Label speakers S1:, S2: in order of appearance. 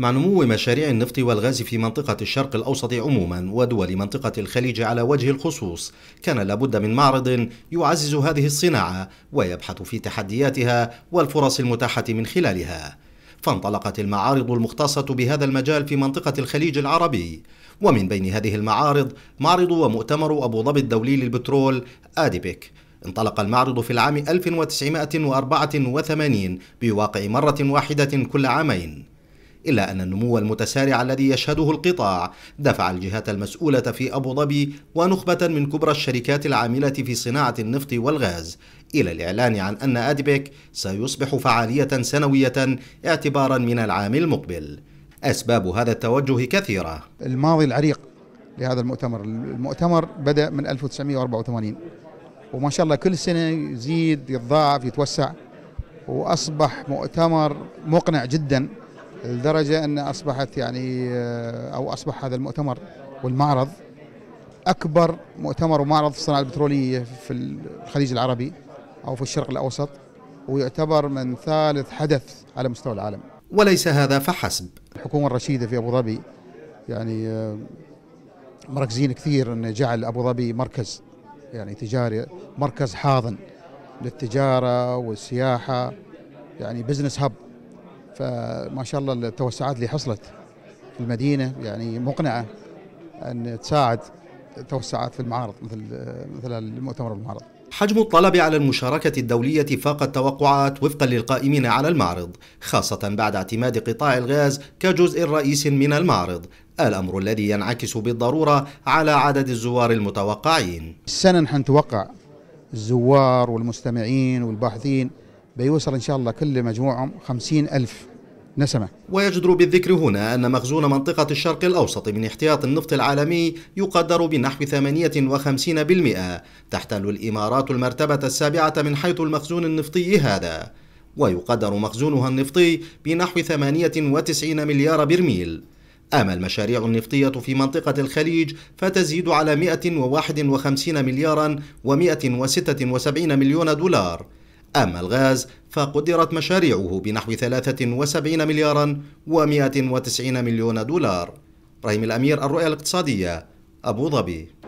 S1: مع نمو مشاريع النفط والغاز في منطقة الشرق الأوسط عموما ودول منطقة الخليج على وجه الخصوص كان لابد من معرض يعزز هذه الصناعة ويبحث في تحدياتها والفرص المتاحة من خلالها فانطلقت المعارض المختصة بهذا المجال في منطقة الخليج العربي ومن بين هذه المعارض معرض ومؤتمر أبو ظبي الدولي للبترول آديبيك انطلق المعرض في العام 1984 بواقع مرة واحدة كل عامين إلا أن النمو المتسارع الذي يشهده القطاع دفع الجهات المسؤولة في أبو ظبي ونخبة من كبرى الشركات العاملة في صناعة النفط والغاز إلى الإعلان عن أن أدبك سيصبح فعالية سنوية اعتبارا من العام المقبل أسباب هذا
S2: التوجه كثيرة الماضي العريق لهذا المؤتمر المؤتمر بدأ من 1984 وما شاء الله كل سنة يزيد يتضاعف يتوسع وأصبح مؤتمر مقنع جداً لدرجة أن أصبحت يعني آه، أو أصبح هذا المؤتمر والمعرض أكبر مؤتمر ومعرض الصناعة البترولية في الخليج العربي أو في الشرق الأوسط ويعتبر من ثالث حدث على مستوى العالم وليس هذا فحسب الحكومة الرشيدة في أبو ظبي يعني آه، مركزين كثير أن جعل أبو ظبي مركز يعني تجاري مركز حاضن للتجارة والسياحة يعني بزنس هب فما شاء الله التوسعات اللي حصلت في المدينه يعني مقنعه ان تساعد توسعات في المعارض مثل مثل المؤتمر والمعرض.
S1: حجم الطلب على المشاركة الدولية فاق التوقعات وفقا للقائمين على المعرض خاصة بعد اعتماد قطاع الغاز كجزء رئيس من المعرض الأمر الذي ينعكس بالضرورة على عدد الزوار المتوقعين
S2: السنة نحن نتوقع الزوار والمستمعين والباحثين بيوصل إن شاء الله كل مجموعهم خمسين ألف نسمة
S1: ويجدر بالذكر هنا أن مخزون منطقة الشرق الأوسط من احتياط النفط العالمي يقدر بنحو 58% تحتل الإمارات المرتبة السابعة من حيث المخزون النفطي هذا ويقدر مخزونها النفطي بنحو 98 مليار برميل أما المشاريع النفطية في منطقة الخليج فتزيد على 151 مليارا و176 مليون دولار أما الغاز فقدرت مشاريعه بنحو 73 مليارا و190 مليون دولار إبراهيم الأمير الرؤية الاقتصادية أبو ظبي